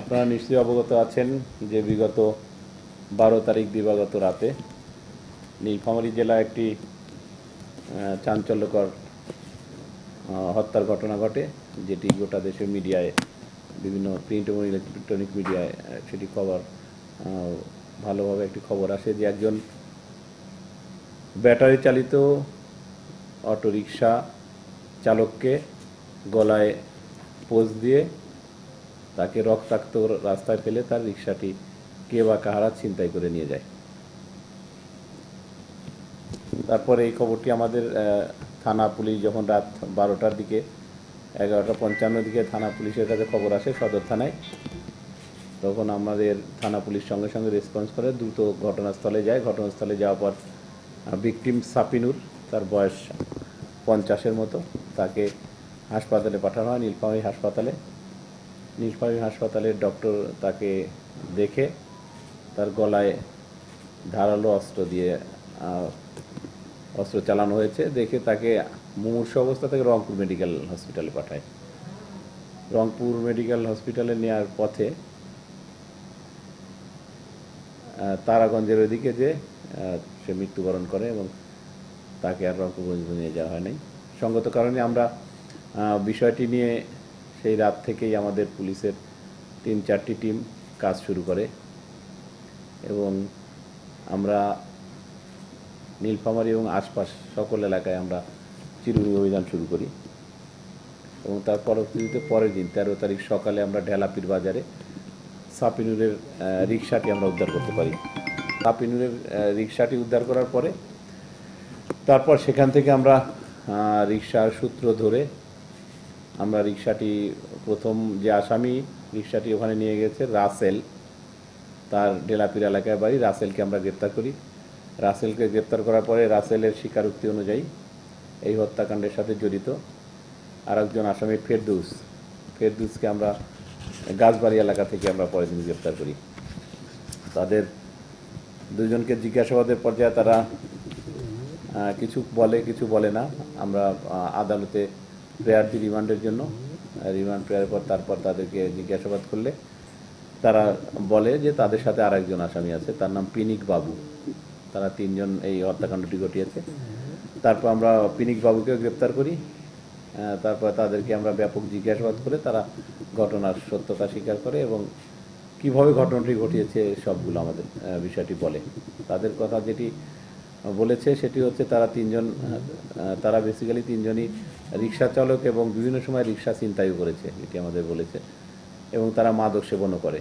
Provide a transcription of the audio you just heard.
আপনারা নিশ্চয়ই অবগত আছেন যে বিগত বারো তারিখ দিবাগত রাতে নীলফামারী জেলা একটি চাঞ্চল্যকর হত্যার ঘটনা ঘটে যেটি গোটা দেশের মিডিয়ায় বিভিন্ন প্রিন্ট এবং ইলেকট্রনিক মিডিয়ায় সেটি খবর ভালোভাবে একটি খবর আসে যে একজন ব্যাটারি চালিত অটোরিকশা চালককে গলায় পোজ দিয়ে তাকে রক্তাক্ত রাস্তায় ফেলে তার রিক্সাটি কে বা কাহারা ছিনতাই করে নিয়ে যায় তারপরে এই খবরটি আমাদের থানা পুলিশ যখন রাত বারোটার দিকে এগারোটা পঞ্চান্ন দিকে থানা পুলিশের কাছে খবর আসে সদর থানায় তখন আমাদের থানা পুলিশ সঙ্গে সঙ্গে রেসপন্স করে দ্রুত ঘটনাস্থলে যায় ঘটনাস্থলে যাওয়ার পর ভিকটিম সাপিনুর তার বয়স পঞ্চাশের মতো তাকে হাসপাতালে পাঠানো হয় নীলফামারী হাসপাতালে নীলফামারী হাসপাতালের ডক্টর তাকে দেখে তার গলায় ধারালো অস্ত্র দিয়ে অস্ত্র চালানো হয়েছে দেখে তাকে মুমূর্ষ অবস্থা থেকে রংপুর মেডিকেল হসপিটালে পাঠায় রংপুর মেডিকেল হসপিটালে নেওয়ার পথে তারাগঞ্জের ওইদিকে যে সে মৃত্যুবরণ করে এবং তাকে আর রংপুরগঞ্জ নিয়ে যাওয়া হয় নাই সঙ্গত কারণে আমরা বিষয়টি নিয়ে সেই রাত থেকেই আমাদের পুলিশের তিন চারটি টিম কাজ শুরু করে এবং আমরা নীলফামারি এবং আশপাশ সকল এলাকায় আমরা চিরুনি অভিযান শুরু করি এবং তার পরবর্তীতে পরের দিন তেরো তারিখ সকালে আমরা ঢেলাপির বাজারে সাপিনুরের রিক্সাটি আমরা উদ্ধার করতে পারি সাপিনুরের রিক্সাটি উদ্ধার করার পরে তারপর সেখান থেকে আমরা রিক্সার সূত্র ধরে আমরা রিক্সাটি প্রথম যে আসামি রিক্সাটি ওখানে নিয়ে গেছে রাসেল তার ডেলাপির এলাকায় বাড়ি রাসেলকে আমরা গ্রেপ্তার করি রাসেলকে গ্রেপ্তার করার পরে রাসেলের স্বীকারোক্তি অনুযায়ী এই হত্যাকাণ্ডের সাথে জড়িত আর একজন আসামি ফেরদুস ফেরদুসকে আমরা গাছবাড়ি এলাকা থেকে আমরা পরের দিন গ্রেপ্তার করি তাদের দুজনকে জিজ্ঞাসাবাদের পর্যায়ে তারা কিছু বলে কিছু বলে না আমরা আদালতে প্রেয়ারটি রিমান্ডের জন্য রিমান্ড প্রেয়ারের পর তারপর তাদেরকে জিজ্ঞাসাবাদ করলে তারা বলে যে তাদের সাথে আর একজন আসামি আছে তার নাম পিনিক বাবু তারা তিনজন এই হত্যাকাণ্ডটি ঘটিয়েছে তারপর আমরা পিনিক বাবুকেও গ্রেপ্তার করি তারপর তাদেরকে আমরা ব্যাপক জিজ্ঞাসাবাদ করে তারা ঘটনার সত্যতা স্বীকার করে এবং কিভাবে ঘটনাটি ঘটিয়েছে সবগুলো আমাদের বিষয়টি বলে তাদের কথা যেটি বলেছে সেটি হচ্ছে তারা তিনজন তারা বেসিক্যালি তিনজনই রিক্সা চালক এবং বিভিন্ন সময় রিক্সা চিন্তাইও করেছে এটি আমাদের বলেছে এবং তারা মাদক সেবনও করে